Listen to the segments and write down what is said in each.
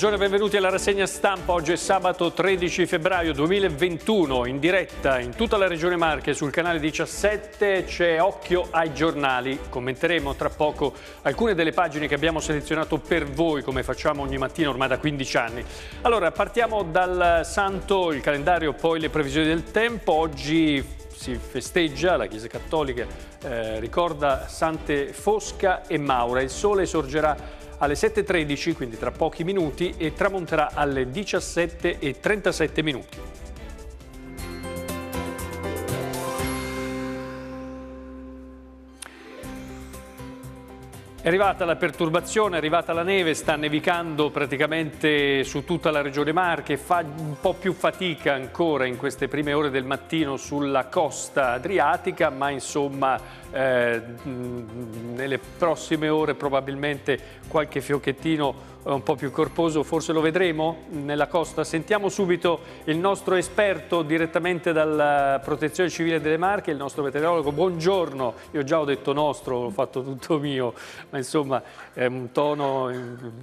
Buongiorno e benvenuti alla rassegna stampa. Oggi è sabato 13 febbraio 2021, in diretta in tutta la regione Marche sul canale 17 c'è Occhio ai giornali. Commenteremo tra poco alcune delle pagine che abbiamo selezionato per voi, come facciamo ogni mattina ormai da 15 anni. Allora, partiamo dal santo, il calendario, poi le previsioni del tempo. Oggi si festeggia, la Chiesa Cattolica eh, ricorda Sante Fosca e Maura. Il sole sorgerà alle 7.13, quindi tra pochi minuti, e tramonterà alle 17.37 minuti. È arrivata la perturbazione, è arrivata la neve, sta nevicando praticamente su tutta la regione Marche, fa un po' più fatica ancora in queste prime ore del mattino sulla costa adriatica, ma insomma eh, mm, nelle prossime ore probabilmente qualche fiocchettino eh, un po' più corposo, forse lo vedremo nella costa. Sentiamo subito il nostro esperto direttamente dalla eh, Protezione Civile delle Marche, il nostro meteorologo. Buongiorno, io già ho detto nostro, ho fatto tutto mio, ma insomma è un tono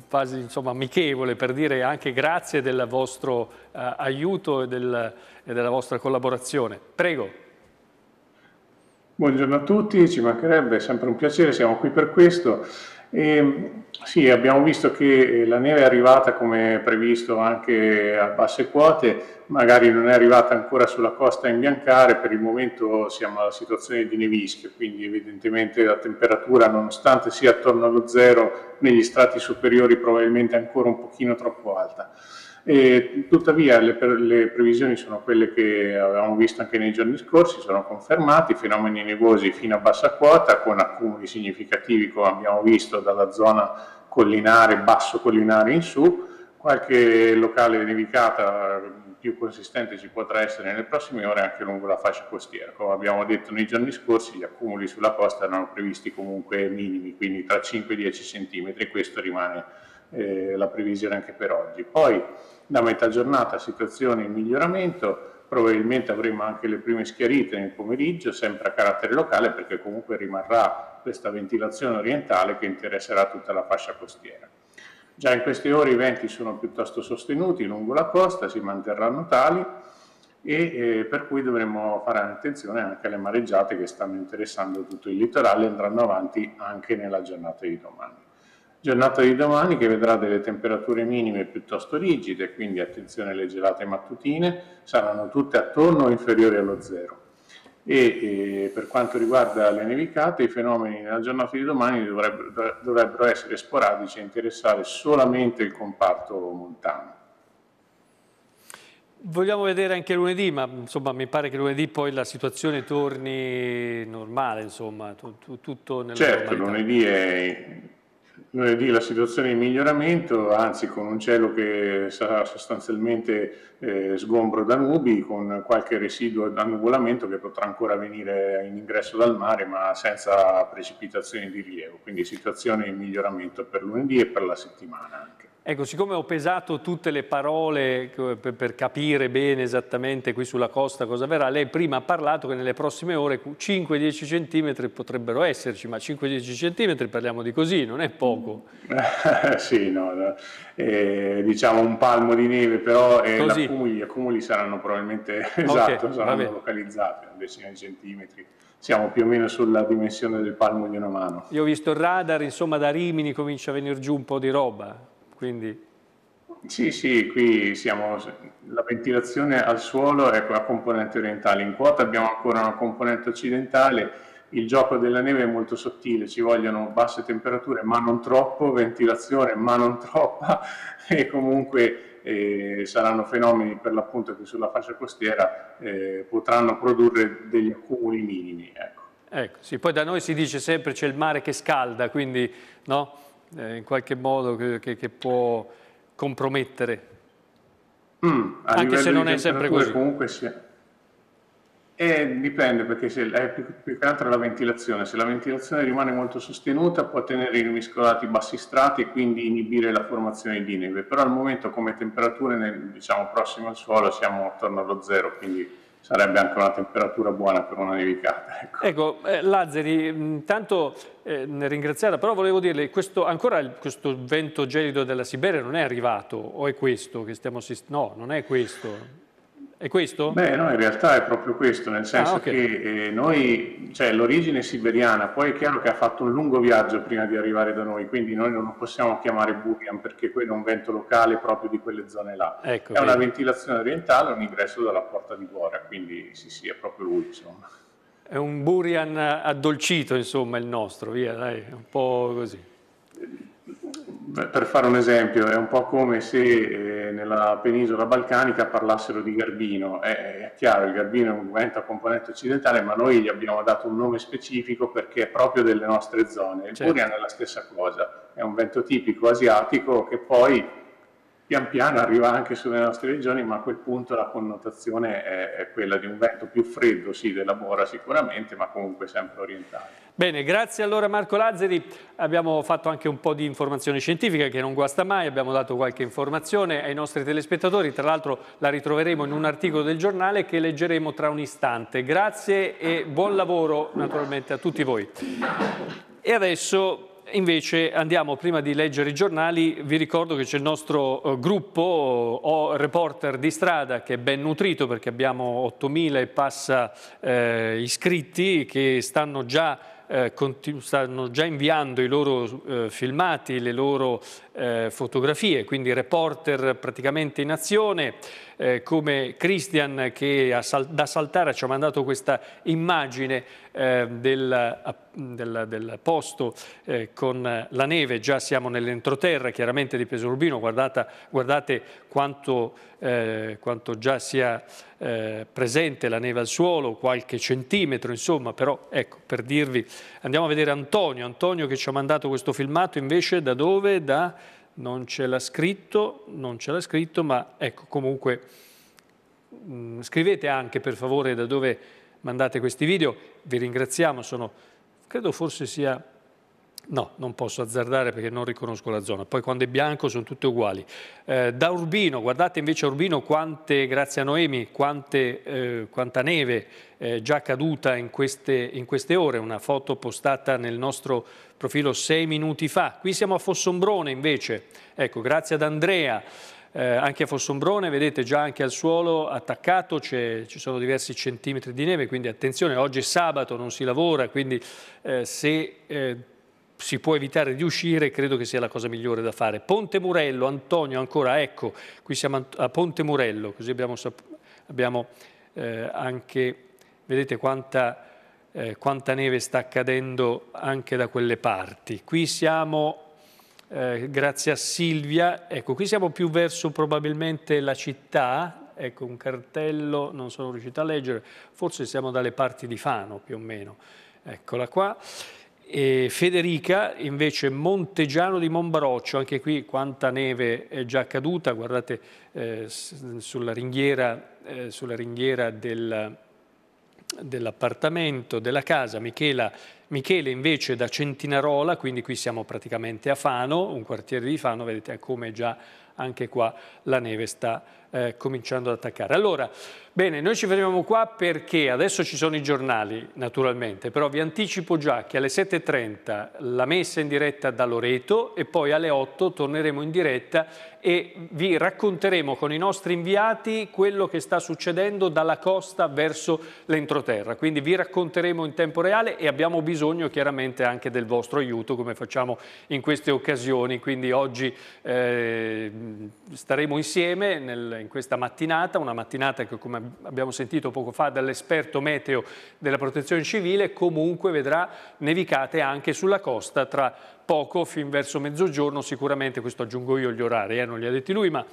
quasi insomma, amichevole per dire anche grazie del vostro eh, aiuto e, del, e della vostra collaborazione. Prego. Buongiorno a tutti, ci mancherebbe, è sempre un piacere, siamo qui per questo. E, sì, abbiamo visto che eh, la neve è arrivata come previsto anche a basse quote, magari non è arrivata ancora sulla costa a imbiancare, per il momento siamo alla situazione di nevischio, quindi evidentemente la temperatura nonostante sia attorno allo zero negli strati superiori probabilmente ancora un pochino troppo alta. E tuttavia le, le, previsioni sono quelle che avevamo visto anche nei giorni scorsi, sono confermati, fenomeni nevosi fino a bassa quota con accumuli significativi come abbiamo visto dalla zona collinare, basso collinare in su, qualche locale nevicata più consistente ci potrà essere nelle prossime ore anche lungo la fascia costiera. Come abbiamo detto nei giorni scorsi gli accumuli sulla costa erano previsti comunque minimi, quindi tra 5 e 10 cm, questo rimane eh, la previsione anche per oggi. Poi, da metà giornata situazione in miglioramento, probabilmente avremo anche le prime schiarite nel pomeriggio, sempre a carattere locale perché comunque rimarrà questa ventilazione orientale che interesserà tutta la fascia costiera. Già in queste ore i venti sono piuttosto sostenuti lungo la costa, si manterranno tali e eh, per cui dovremo fare attenzione anche alle mareggiate che stanno interessando tutto il litorale e andranno avanti anche nella giornata di domani. Giornata di domani che vedrà delle temperature minime piuttosto rigide, quindi attenzione alle gelate mattutine, saranno tutte attorno o inferiori allo zero. E, e per quanto riguarda le nevicate, i fenomeni nella giornata di domani dovrebbero, dovrebbero essere sporadici e interessare solamente il comparto montano. Vogliamo vedere anche lunedì, ma insomma, mi pare che lunedì poi la situazione torni normale, insomma, tu, tu, tutto nella certo, normalità. Certo, lunedì è Lunedì la situazione è in miglioramento, anzi con un cielo che sarà sostanzialmente eh, sgombro da nubi, con qualche residuo da nuvolamento che potrà ancora venire in ingresso dal mare, ma senza precipitazioni di rilievo. Quindi situazione in miglioramento per lunedì e per la settimana anche. Ecco, siccome ho pesato tutte le parole eh, per capire bene esattamente qui sulla costa cosa verrà, lei prima ha parlato che nelle prossime ore 5-10 centimetri potrebbero esserci, ma 5-10 centimetri parliamo di così, non è poco. sì, no, no. Eh, diciamo un palmo di neve, però eh, accumuli, gli accumuli saranno probabilmente, okay, esatto, saranno localizzati, a decine di centimetri siamo più o meno sulla dimensione del palmo di una mano. Io ho visto il radar, insomma da Rimini comincia a venire giù un po' di roba. Quindi... Sì, sì, qui siamo, la ventilazione al suolo è la componente orientale, in quota abbiamo ancora una componente occidentale, il gioco della neve è molto sottile, ci vogliono basse temperature ma non troppo, ventilazione ma non troppa e comunque eh, saranno fenomeni per l'appunto che sulla fascia costiera eh, potranno produrre degli accumuli minimi. Ecco. Ecco, sì, poi da noi si dice sempre c'è il mare che scalda, quindi no? eh, in qualche modo che, che, che può compromettere. Mm, Anche se non è sempre così. Comunque sia. Eh, dipende perché se è eh, più, più, che altro la ventilazione, se la ventilazione rimane molto sostenuta può tenere rimescolati i bassi strati e quindi inibire la formazione di neve, però al momento come temperature nel, diciamo, prossime al suolo siamo attorno allo zero, quindi sarebbe anche una temperatura buona per una nevicata. Ecco, ecco eh, Lazzari, intanto eh, ringraziata, però volevo dirle, questo, ancora il, questo vento gelido della Siberia non è arrivato, o è questo che stiamo assistendo? No, non è questo. È questo? Beh, no, in realtà è proprio questo, nel senso ah, okay. che eh, noi, cioè l'origine siberiana, poi è chiaro che ha fatto un lungo viaggio prima di arrivare da noi, quindi noi non lo possiamo chiamare Burian perché quello è un vento locale proprio di quelle zone là. Ecco, è quindi. una ventilazione orientale, un ingresso dalla porta di Gora, quindi sì, sì, è proprio lui, insomma. È un Burian addolcito, insomma, il nostro, via, dai, un po' così. Eh, per fare un esempio, è un po' come se eh, nella penisola balcanica parlassero di Garbino. È, eh, eh, è, chiaro, il Garbino è un momento a componente occidentale, ma noi gli abbiamo dato un nome specifico perché è proprio delle nostre zone. Il certo. Burian è la stessa cosa, è un vento tipico asiatico che poi pian piano arriva anche sulle nostre regioni, ma a quel punto la connotazione è, quella di un vento più freddo, sì, della Bora sicuramente, ma comunque sempre orientale. Bene, grazie allora Marco Lazzari, abbiamo fatto anche un po' di informazione scientifica che non guasta mai, abbiamo dato qualche informazione ai nostri telespettatori, tra l'altro la ritroveremo in un articolo del giornale che leggeremo tra un istante. Grazie e buon lavoro naturalmente a tutti voi. E adesso Invece andiamo, prima di leggere i giornali, vi ricordo che c'è il nostro eh, gruppo eh, o reporter di strada che è ben nutrito perché abbiamo 8.000 e passa eh, iscritti che stanno già eh, stanno già inviando i loro eh, filmati, le loro eh, fotografie, quindi reporter praticamente in azione, eh, come Christian che sal da saltare ci ha mandato questa immagine eh, del, del, del, posto eh, con la neve, già siamo nell'entroterra chiaramente di Peso Urbino, guardate, guardate quanto, eh, quanto, già sia eh, presente la neve al suolo, qualche centimetro insomma, però ecco per dirvi, andiamo a vedere Antonio, Antonio che ci ha mandato questo filmato invece da dove? Da non ce l'ha scritto, non ce l'ha scritto, ma ecco comunque mh, mm, scrivete anche per favore da dove mandate questi video, vi ringraziamo, sono, credo forse sia, no, non posso azzardare perché non riconosco la zona, poi quando è bianco sono tutte uguali. Eh, da Urbino, guardate invece a Urbino quante, grazie a Noemi, quante, eh, quanta neve eh, già caduta in queste, in queste ore, una foto postata nel nostro profilo sei minuti fa. Qui siamo a Fossombrone invece, ecco, grazie ad Andrea. Eh, anche a Fossombrone, vedete già anche al suolo attaccato ci sono diversi centimetri di neve, quindi attenzione, oggi è sabato, non si lavora, quindi eh, se eh, si può evitare di uscire, credo che sia la cosa migliore da fare. Ponte Murello, Antonio ancora, ecco, qui siamo a Ponte Murello, così abbiamo, abbiamo eh, anche, vedete quanta eh, quanta neve sta accadendo anche da quelle parti. Qui siamo, eh, grazie a Silvia, ecco, qui siamo più verso probabilmente la città, ecco un cartello, non sono riuscito a leggere, forse siamo dalle parti di Fano più o meno, eccola qua. E Federica invece Montegiano di Monbaroccio, anche qui quanta neve è già caduta, guardate eh, sulla ringhiera, eh, sulla ringhiera del, dell'appartamento, della casa. Michela, Michele invece da Centinarola, quindi qui siamo praticamente a Fano, un quartiere di Fano, vedete come già anche qua la neve sta eh, cominciando ad attaccare. Allora, Bene, noi ci fermiamo qua perché adesso ci sono i giornali, naturalmente, però vi anticipo già che alle 7.30 la messa in diretta da Loreto e poi alle 8 torneremo in diretta e vi racconteremo con i nostri inviati quello che sta succedendo dalla costa verso l'entroterra. Quindi vi racconteremo in tempo reale e abbiamo bisogno chiaramente anche del vostro aiuto come facciamo in queste occasioni. Quindi oggi eh, staremo insieme nel, in questa mattinata, una mattinata che come abbiamo abbiamo sentito poco fa dall'esperto meteo della protezione civile, comunque vedrà nevicate anche sulla costa tra poco, fin verso mezzogiorno, sicuramente, questo aggiungo io gli orari, eh, non li ha detti lui, ma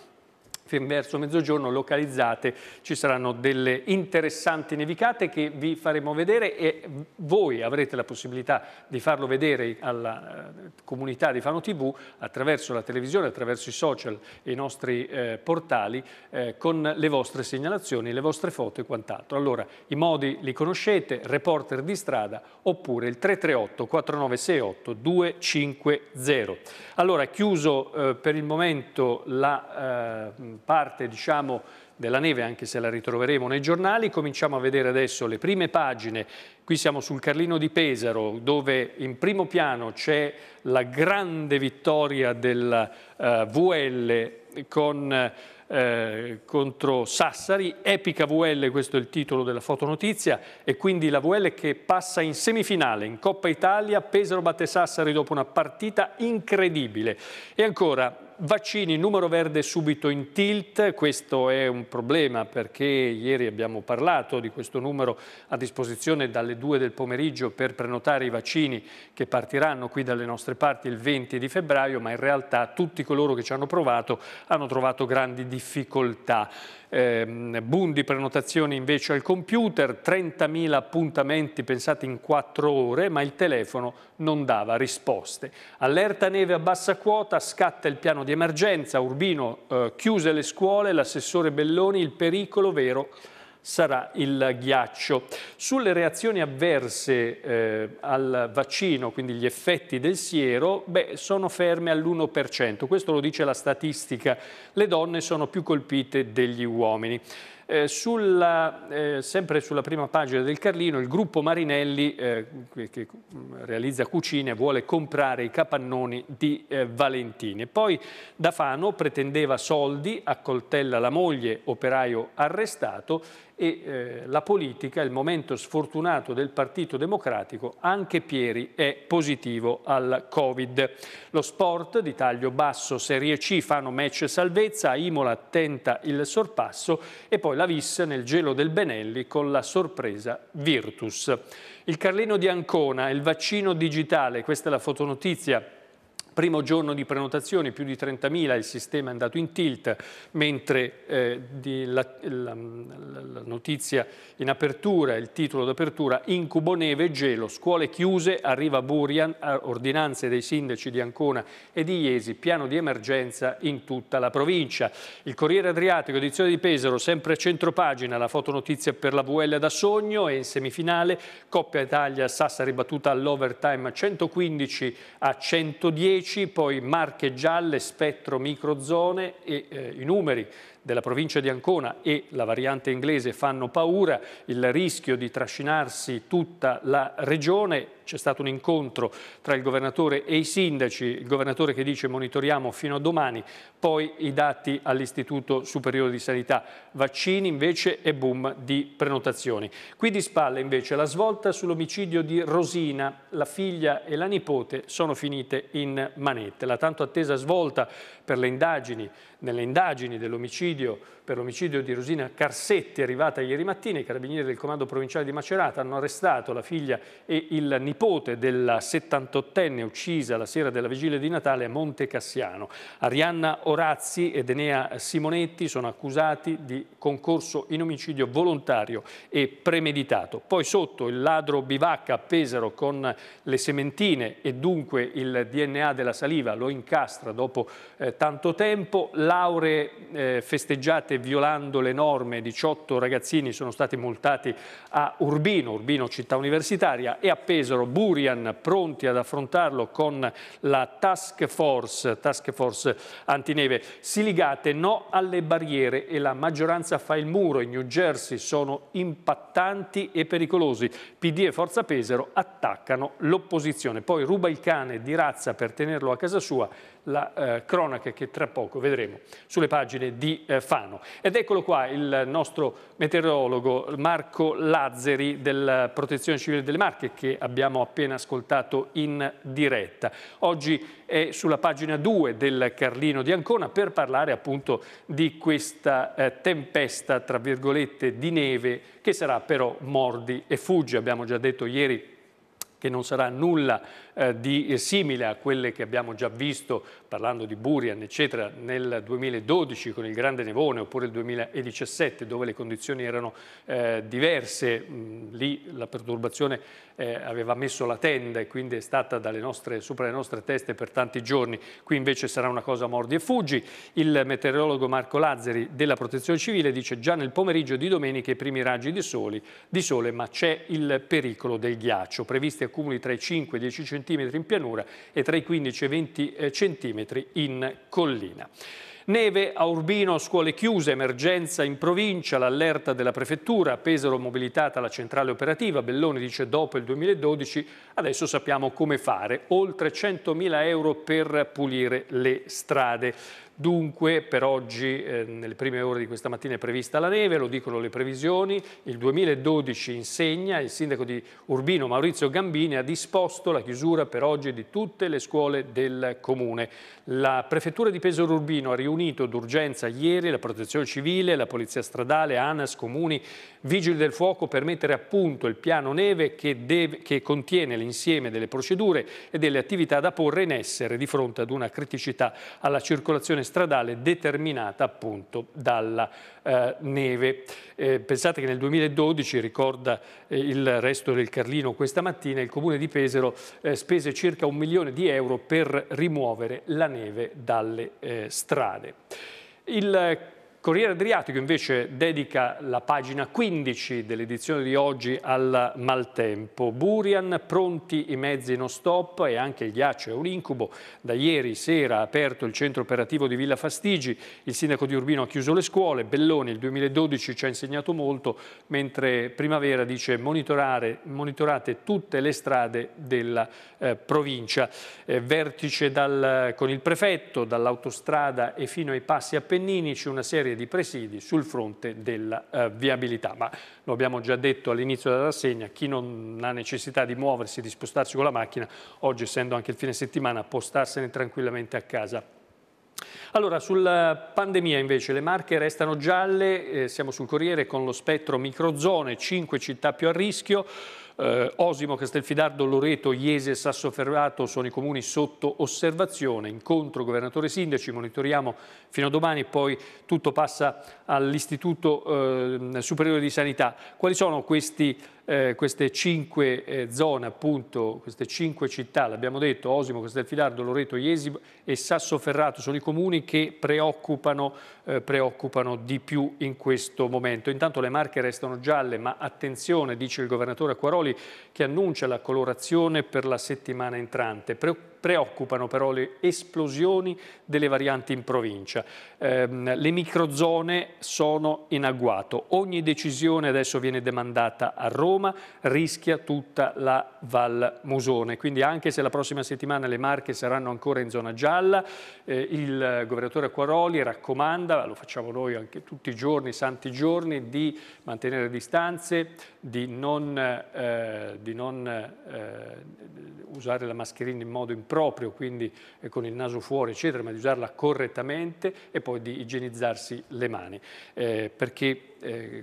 verso mezzogiorno localizzate ci saranno delle interessanti nevicate che vi faremo vedere e voi avrete la possibilità di farlo vedere alla eh, comunità di Fano TV attraverso la televisione, attraverso i social e i nostri eh, portali eh, con le vostre segnalazioni, le vostre foto e quant'altro. Allora i modi li conoscete, reporter di strada oppure il 338 4968 250. Allora chiuso eh, per il momento la eh, parte diciamo, della neve, anche se la ritroveremo nei giornali. Cominciamo a vedere adesso le prime pagine. Qui siamo sul Carlino di Pesaro, dove in primo piano c'è la grande vittoria del eh, VL con, eh, contro Sassari, epica VL, questo è il titolo della fotonotizia, e quindi la VL che passa in semifinale in Coppa Italia, Pesaro batte Sassari dopo una partita incredibile. E ancora, Vaccini, numero verde subito in tilt, questo è un problema perché ieri abbiamo parlato di questo numero a disposizione dalle 2 del pomeriggio per prenotare i vaccini che partiranno qui dalle nostre parti il 20 di febbraio, ma in realtà tutti coloro che ci hanno provato hanno trovato grandi difficoltà. Eh, boom di prenotazioni invece al computer, 30.000 appuntamenti pensati in 4 ore, ma il telefono non dava risposte. Allerta neve a bassa quota, scatta il piano di emergenza, Urbino eh, chiuse le scuole, l'assessore Belloni, il pericolo vero sarà il ghiaccio. Sulle reazioni avverse eh, al vaccino, quindi gli effetti del siero, beh, sono ferme all'1%. Questo lo dice la statistica. Le donne sono più colpite degli uomini. Eh, sulla, eh, sempre sulla prima pagina del Carlino, il gruppo Marinelli, eh, che, che, mm, realizza cucine, vuole comprare i capannoni di eh, Valentini. Poi da Fano pretendeva soldi, accoltella la moglie, operaio arrestato, e eh, la politica, il momento sfortunato del Partito Democratico, anche Pieri è positivo al Covid. Lo sport di taglio basso, Serie C, fanno match salvezza, Imola tenta il sorpasso e poi la vis nel gelo del Benelli con la sorpresa Virtus. Il Carlino di Ancona, il vaccino digitale, questa è la fotonotizia Primo giorno di prenotazione, più di 30.000, il sistema è andato in tilt, mentre eh, la, la, la, notizia in apertura, il titolo d'apertura, incubo neve e gelo, scuole chiuse, arriva Burian, ordinanze dei sindaci di Ancona e di Iesi, piano di emergenza in tutta la provincia. Il Corriere Adriatico, edizione di Pesaro, sempre a centropagina, la fotonotizia per la VL da sogno e in semifinale Coppa italia Sassa ribattuta all'overtime 115 a 110 10, poi marche gialle, spettro, microzone e eh, i numeri della provincia di Ancona e la variante inglese fanno paura, il rischio di trascinarsi tutta la regione. C'è stato un incontro tra il governatore e i sindaci, il governatore che dice monitoriamo fino a domani, poi i dati all'Istituto Superiore di Sanità, vaccini invece e boom di prenotazioni. Qui di spalle invece la svolta sull'omicidio di Rosina, la figlia e la nipote sono finite in manette. La tanto attesa svolta per le indagini nelle indagini dell'omicidio per l'omicidio di Rosina Carsetti, arrivata ieri mattina, i carabinieri del comando provinciale di Macerata hanno arrestato la figlia e il nipote della 78enne uccisa la sera della vigilia di Natale a Monte Cassiano. Arianna Orazzi ed Enea Simonetti sono accusati di concorso in omicidio volontario e premeditato. Poi sotto il ladro bivacca a Pesaro con le sementine e dunque il DNA della saliva lo incastra dopo eh, tanto tempo. Lauree eh, festeggiate state violando le norme, 18 ragazzini sono stati multati a Urbino, Urbino città universitaria, e a Pesaro Burian pronti ad affrontarlo con la task force, task force antineve. Siligate no alle barriere e la maggioranza fa il muro i New Jersey, sono impattanti e pericolosi. PD e Forza Pesaro attaccano l'opposizione, poi ruba il cane di razza per tenerlo a casa sua la eh, cronaca che tra poco vedremo sulle pagine di eh, Fano. Ed eccolo qua il nostro meteorologo Marco Lazzeri della Protezione Civile delle Marche che abbiamo appena ascoltato in diretta. Oggi è sulla pagina 2 del Carlino di Ancona per parlare appunto di questa eh, tempesta tra virgolette di neve che sarà però mordi e fuggi. Abbiamo già detto ieri che non sarà nulla eh, di eh, simile a quelle che abbiamo già visto parlando di Burian, eccetera, nel 2012 con il grande nevone oppure il 2017 dove le condizioni erano eh, diverse, mh, lì la perturbazione eh, aveva messo la tenda e quindi è stata nostre, sopra le nostre teste per tanti giorni, qui invece sarà una cosa mordi e fuggi. Il meteorologo Marco Lazzari della Protezione Civile dice già nel pomeriggio di domenica i primi raggi di, soli, di sole, ma c'è il pericolo del ghiaccio, previsti accumuli tra i 5 e i 10 cm in pianura e tra i 15 e i 20 cm in collina. Neve a Urbino, scuole chiuse, emergenza in provincia, l'allerta della prefettura, Pesaro mobilitata la centrale operativa, Belloni dice dopo il 2012 adesso sappiamo come fare, oltre 100.000 euro per pulire le strade. Dunque per oggi, eh, nelle prime ore di questa mattina è prevista la neve, lo dicono le previsioni, il 2012 insegna, il sindaco di Urbino Maurizio Gambini ha disposto la chiusura per oggi di tutte le scuole del comune. La prefettura di Pesaro Urbino ha riunito d'urgenza ieri la protezione civile, la polizia stradale, ANAS, comuni, vigili del fuoco per mettere a punto il piano neve che, deve, che contiene l'insieme delle procedure e delle attività da porre in essere di fronte ad una criticità alla circolazione stradale stradale determinata appunto dalla eh, neve. Eh, pensate che nel 2012, ricorda eh, il resto del Carlino questa mattina, il comune di Pesaro eh, spese circa un milione di euro per rimuovere la neve dalle eh, strade. Il Corriere Adriatico invece dedica la pagina 15 dell'edizione di oggi al maltempo. Burian, pronti i mezzi non stop e anche il ghiaccio è un incubo. Da ieri sera ha aperto il centro operativo di Villa Fastigi, il sindaco di Urbino ha chiuso le scuole, Belloni il 2012 ci ha insegnato molto, mentre Primavera dice monitorate tutte le strade della eh, provincia. Eh, vertice dal, con il prefetto, dall'autostrada e fino ai passi appenninici, una serie serie di presidi sul fronte della eh, viabilità. Ma lo abbiamo già detto all'inizio della rassegna, chi non ha necessità di muoversi, di spostarsi con la macchina, oggi essendo anche il fine settimana, può starsene tranquillamente a casa. Allora, sulla pandemia invece le marche restano gialle, eh, siamo sul Corriere con lo spettro microzone, 5 città più a rischio, eh, Osimo, Castelfidardo, Loreto, Iese e Sassoferrato sono i comuni sotto osservazione, incontro governatore sindaci, monitoriamo fino a domani e poi tutto passa all'Istituto eh, Superiore di Sanità. Quali sono questi, eh, queste cinque eh, zone, appunto, queste cinque città, l'abbiamo detto, Osimo, Castelfidardo, Loreto, Iese e Sassoferrato sono i comuni che preoccupano, eh, preoccupano di più in questo momento. Intanto le marche restano gialle, ma attenzione, dice il governatore Acquaroli, che annuncia la colorazione per la settimana entrante. Pre preoccupano però le esplosioni delle varianti in provincia. Eh, le microzone sono in agguato, ogni decisione adesso viene demandata a Roma, rischia tutta la Val Musone, quindi anche se la prossima settimana le Marche saranno ancora in zona gialla, eh, il governatore Quaroli raccomanda, lo facciamo noi anche tutti i giorni, santi giorni, di mantenere distanze, di non, eh, di non eh, usare la mascherina in modo importante, proprio, quindi eh, con il naso fuori, eccetera, ma di usarla correttamente e poi di igienizzarsi le mani, eh, perché eh,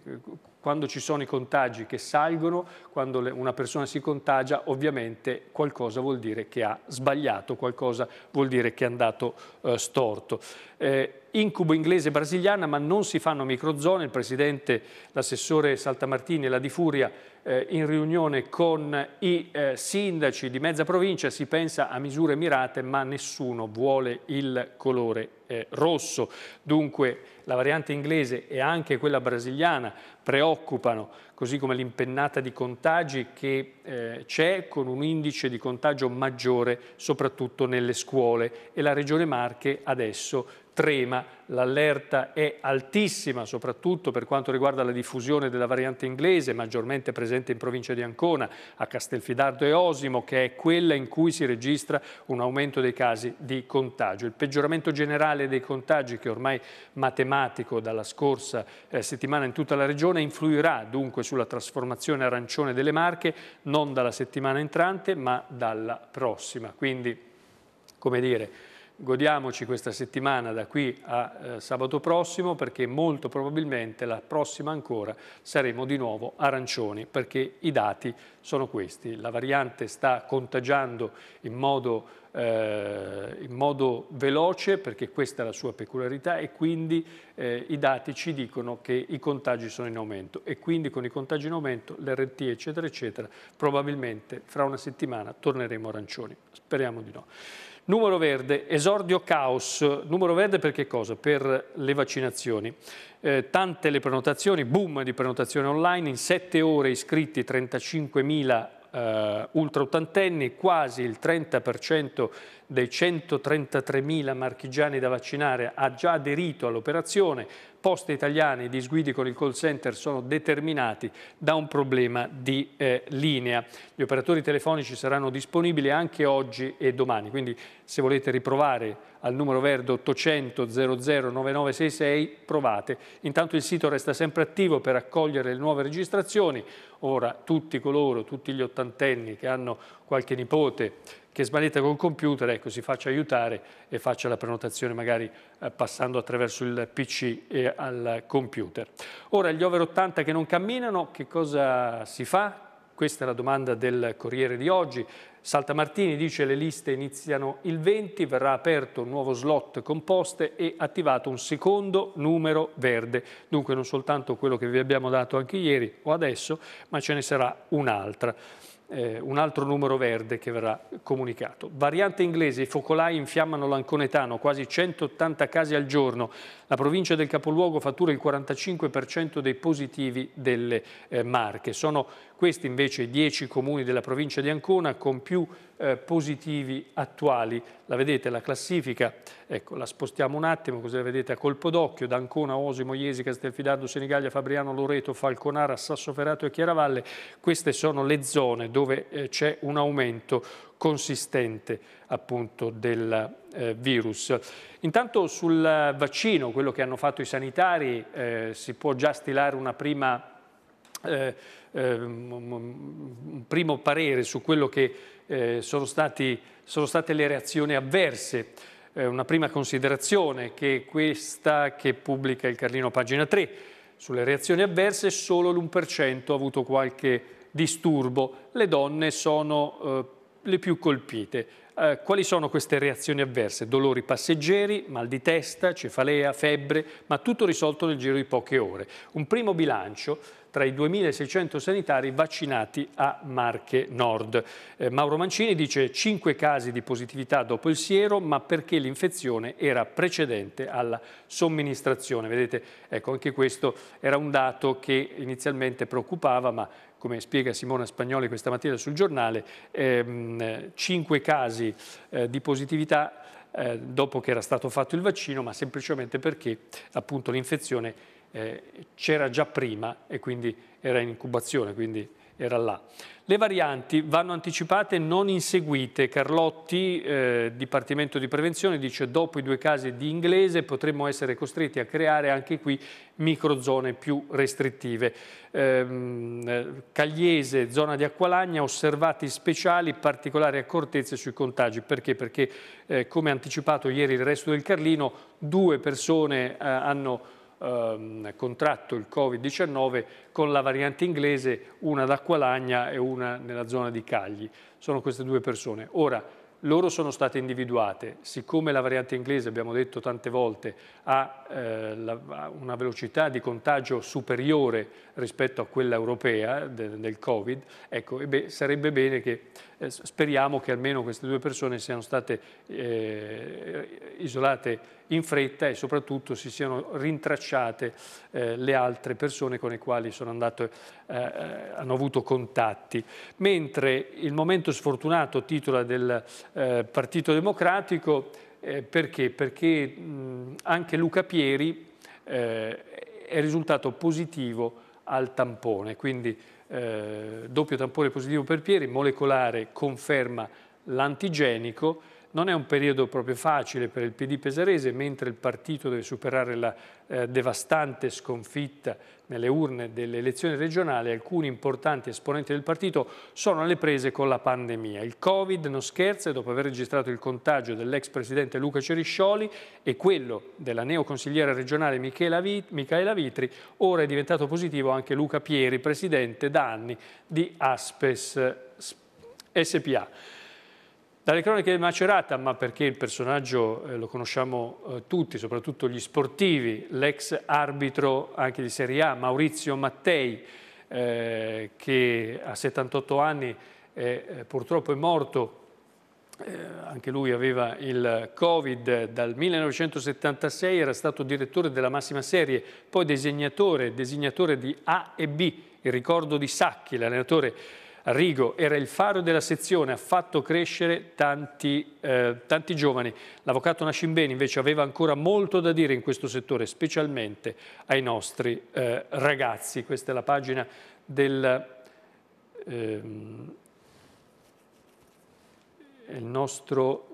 quando ci sono i contagi che salgono, quando una persona si contagia, ovviamente qualcosa vuol dire che ha sbagliato, qualcosa vuol dire che è andato eh, storto. Eh, incubo inglese brasiliana ma non si fanno microzone, il presidente, l'assessore Saltamartini e la Di Furia eh, in riunione con i eh, sindaci di mezza provincia si pensa a misure mirate ma nessuno vuole il colore eh, rosso, dunque la variante inglese e anche quella brasiliana preoccupano così come l'impennata di contagi che eh, c'è con un indice di contagio maggiore soprattutto nelle scuole e la Regione Marche adesso trema, l'allerta è altissima soprattutto per quanto riguarda la diffusione della variante inglese maggiormente presente in provincia di Ancona, a Castelfidardo e Osimo che è quella in cui si registra un aumento dei casi di contagio. Il peggioramento generale dei contagi che è ormai matematico dalla scorsa eh, settimana in tutta la regione influirà dunque sulla trasformazione arancione delle Marche non dalla settimana entrante ma dalla prossima. Quindi, come dire, Godiamoci questa settimana da qui a eh, sabato prossimo perché molto probabilmente la prossima ancora saremo di nuovo arancioni perché i dati sono questi. La variante sta contagiando in modo, eh, in modo veloce perché questa è la sua peculiarità e quindi eh, i dati ci dicono che i contagi sono in aumento e quindi con i contagi in aumento, l'RT eccetera eccetera, probabilmente fra una settimana torneremo arancioni. Speriamo di no. Numero verde, esordio caos. Numero verde per che cosa? Per le vaccinazioni. Eh, tante le prenotazioni, boom di prenotazioni online, in 7 ore iscritti 35.000 eh, ultraottantenni, quasi il 30% dei 133.000 marchigiani da vaccinare ha già aderito all'operazione, poste italiane di sguidi con il call center sono determinati da un problema di eh, linea. Gli operatori telefonici saranno disponibili anche oggi e domani, quindi se volete riprovare al numero verde 800 00 9966 provate. Intanto il sito resta sempre attivo per accogliere le nuove registrazioni. Ora tutti coloro, tutti gli ottantenni che hanno qualche nipote che smanetta col computer, ecco, si faccia aiutare e faccia la prenotazione magari eh, passando attraverso il PC e al computer. Ora, gli over 80 che non camminano, che cosa si fa? Questa è la domanda del Corriere di oggi. Saltamartini Martini dice le liste iniziano il 20, verrà aperto un nuovo slot con poste e attivato un secondo numero verde. Dunque non soltanto quello che vi abbiamo dato anche ieri o adesso, ma ce ne sarà un'altra eh, un altro numero verde che verrà comunicato. Variante inglese, i focolai infiammano l'anconetano, quasi 180 casi al giorno. La provincia del capoluogo fattura il 45% dei positivi delle eh, Marche. Sono questi invece i 10 comuni della provincia di Ancona con più eh, positivi attuali. La vedete la classifica, ecco, la spostiamo un attimo così la vedete a colpo d'occhio, D'Ancona, Osimo, Iesi, Castelfidardo, Senigallia, Fabriano, Loreto, Falconara, Sassoferato e Chiaravalle. Queste sono le zone dove eh, c'è un aumento consistente appunto del eh, virus. Intanto sul vaccino, quello che hanno fatto i sanitari, eh, si può già stilare una prima eh, ehm, un primo parere su quello che eh, sono, stati, sono, state le reazioni avverse. Eh, una prima considerazione che è questa che pubblica il Carlino pagina 3. Sulle reazioni avverse solo l'1% ha avuto qualche disturbo. Le donne sono eh, le più colpite. Eh, quali sono queste reazioni avverse? Dolori passeggeri, mal di testa, cefalea, febbre, ma tutto risolto nel giro di poche ore. Un primo bilancio tra i 2.600 sanitari vaccinati a Marche Nord. Eh, Mauro Mancini dice 5 casi di positività dopo il siero, ma perché l'infezione era precedente alla somministrazione. Vedete, ecco, anche questo era un dato che inizialmente preoccupava, ma come spiega Simona Spagnoli questa mattina sul giornale, ehm, 5 casi eh, di positività eh, dopo che era stato fatto il vaccino, ma semplicemente perché l'infezione eh, c'era già prima e quindi era in incubazione, quindi era là. Le varianti vanno anticipate e non inseguite. Carlotti, eh, Dipartimento di Prevenzione, dice dopo i due casi di inglese potremmo essere costretti a creare anche qui microzone più restrittive. Ehm, Cagliese, zona di Acqualagna, osservati speciali, particolari accortezze sui contagi. Perché? Perché eh, come anticipato ieri il resto del Carlino, due persone eh, hanno Ehm, contratto il Covid-19 con la variante inglese, una ad Acqualagna e una nella zona di Cagli. Sono queste due persone. Ora, loro sono state individuate, siccome la variante inglese, abbiamo detto tante volte, ha eh, la, una velocità di contagio superiore rispetto a quella europea de, del Covid, ecco, beh, sarebbe bene che, eh, speriamo che almeno queste due persone siano state eh, isolate in fretta e soprattutto si siano rintracciate eh, le altre persone con le quali andato, eh, eh, hanno avuto contatti. Mentre il momento sfortunato titola del eh, Partito Democratico eh, perché? Perché mh, anche Luca Pieri eh, è risultato positivo al tampone, quindi doppio tampone positivo per Pieri, molecolare conferma l'antigenico, non è un periodo proprio facile per il PD pesarese, mentre il partito deve superare la eh, devastante sconfitta nelle urne delle elezioni regionali, alcuni importanti esponenti del partito sono alle prese con la pandemia. Il Covid non scherza e dopo aver registrato il contagio dell'ex presidente Luca Ceriscioli e quello della neoconsigliera regionale Michela Michaela Vitri, ora è diventato positivo anche Luca Pieri, presidente da anni di Aspes SPA. Dalle cronache di Macerata, ma perché il personaggio eh, lo conosciamo eh, tutti, soprattutto gli sportivi, l'ex arbitro anche di Serie A, Maurizio Mattei, eh, che a 78 anni eh, purtroppo è morto, anche lui aveva il Covid, dal 1976 era stato direttore della massima serie, poi disegnatore, disegnatore di A e B, il ricordo di Sacchi, l'allenatore Rigo era il faro della sezione, ha fatto crescere tanti, eh, tanti giovani. L'avvocato Nascimbeni invece aveva ancora molto da dire in questo settore, specialmente ai nostri eh, ragazzi. Questa è la pagina del... Eh, nostro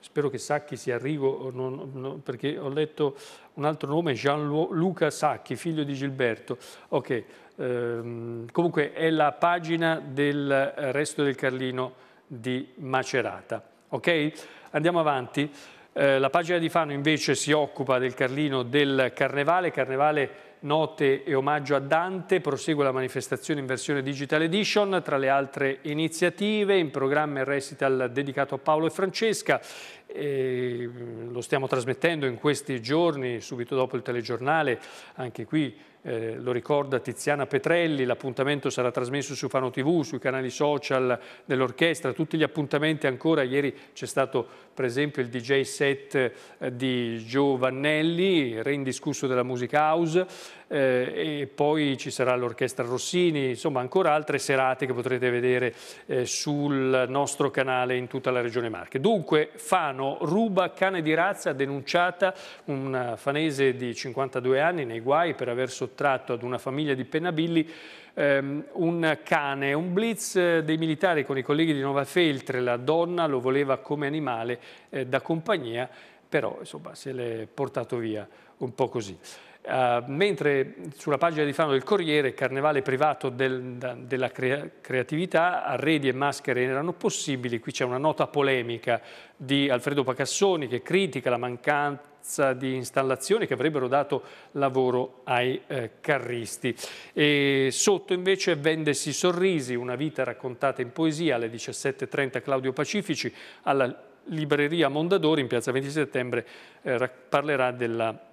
spero che Sacchi sia Rigo, non, non, perché ho letto un altro nome, Gianluca Sacchi, figlio di Gilberto. Ok, ehm, comunque è la pagina del Resto del Carlino di Macerata. Ok, andiamo avanti. Eh, la pagina di Fano invece si occupa del Carlino del Carnevale, Carnevale note e omaggio a Dante, prosegue la manifestazione in versione digital edition, tra le altre iniziative, in programma il recital dedicato a Paolo e Francesca, e mm, lo stiamo trasmettendo in questi giorni, subito dopo il telegiornale, anche qui eh, lo ricorda Tiziana Petrelli, l'appuntamento sarà trasmesso su Fano TV, sui canali social dell'orchestra, tutti gli appuntamenti ancora, ieri c'è stato per esempio il DJ set eh, di Giovannelli, re indiscusso della Music House, eh, e poi ci sarà l'Orchestra Rossini, insomma ancora altre serate che potrete vedere eh, sul nostro canale in tutta la regione Marche. Dunque Fano ruba cane di razza denunciata una fanese di 52 anni nei guai per aver sottratto ad una famiglia di Pennabilli ehm, un cane, un blitz eh, dei militari con i colleghi di Nova Feltre, la donna lo voleva come animale eh, da compagnia però insomma se l'è portato via un po' così. Uh, mentre sulla pagina di Fano del Corriere, Carnevale privato del, da, della crea creatività, arredi e maschere erano possibili, qui c'è una nota polemica di Alfredo Pacassoni che critica la mancanza di installazioni che avrebbero dato lavoro ai eh, carristi. E sotto invece vendersi sorrisi, una vita raccontata in poesia alle 17.30 Claudio Pacifici, alla libreria Mondadori in piazza 20 settembre eh, parlerà della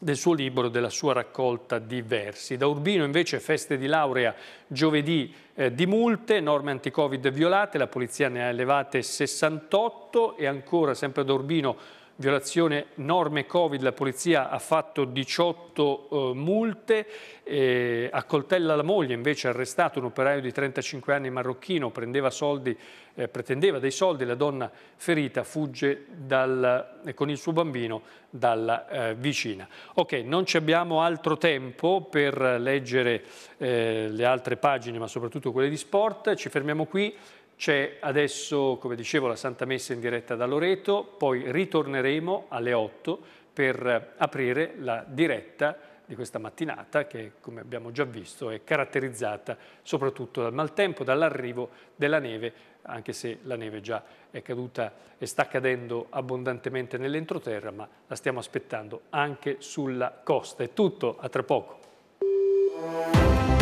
del suo libro, della sua raccolta di versi. Da Urbino invece feste di laurea giovedì eh, di multe, norme anti-covid violate, la polizia ne ha elevate 68 e ancora sempre da Urbino violazione norme Covid, la polizia ha fatto 18 eh, multe, eh, accoltella la moglie invece ha arrestato un operaio di 35 anni marocchino, soldi, eh, pretendeva dei soldi, la donna ferita fugge dal, eh, con il suo bambino dalla eh, vicina. Ok, non ci abbiamo altro tempo per leggere eh, le altre pagine ma soprattutto quelle di sport, ci fermiamo qui. C'è adesso, come dicevo, la Santa Messa in diretta da Loreto, poi ritorneremo alle 8 per aprire la diretta di questa mattinata che, come abbiamo già visto, è caratterizzata soprattutto dal maltempo, dall'arrivo della neve, anche se la neve già è caduta e sta cadendo abbondantemente nell'entroterra, ma la stiamo aspettando anche sulla costa. È tutto, a tra poco.